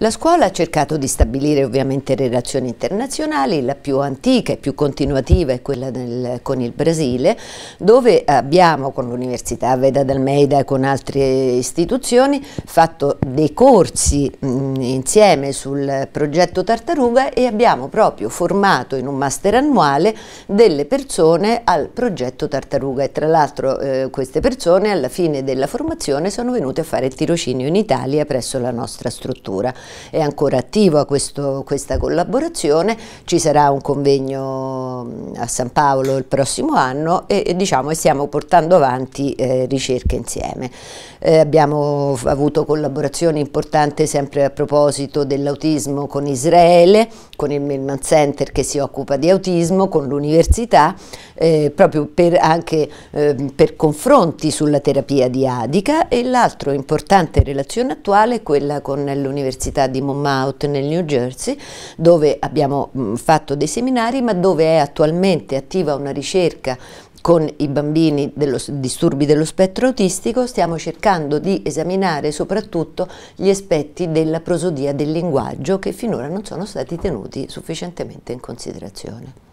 La scuola ha cercato di stabilire ovviamente relazioni internazionali, la più antica e più continuativa è quella del, con il Brasile, dove abbiamo con l'Università Veda d'Almeida e con altre istituzioni fatto dei corsi mh, insieme sul progetto Tartaruga e abbiamo proprio formato in un master annuale delle persone al progetto Tartaruga e tra l'altro eh, queste persone alla fine della formazione sono venute a fare il tirocinio in Italia presso la nostra struttura. È ancora attiva questo, questa collaborazione, ci sarà un convegno mm, a San Paolo il prossimo anno e, e diciamo, stiamo portando avanti eh, ricerche insieme. Eh, abbiamo avuto collaborazioni importanti sempre a proposito proposito dell'autismo con Israele, con il Milman Center che si occupa di autismo, con l'università, eh, proprio per, anche eh, per confronti sulla terapia di Adica e l'altro importante relazione attuale è quella con l'università di Monmouth nel New Jersey dove abbiamo mh, fatto dei seminari ma dove è attualmente attiva una ricerca con i bambini dello, disturbi dello spettro autistico stiamo cercando di esaminare soprattutto gli aspetti della prosodia del linguaggio che finora non sono stati tenuti sufficientemente in considerazione.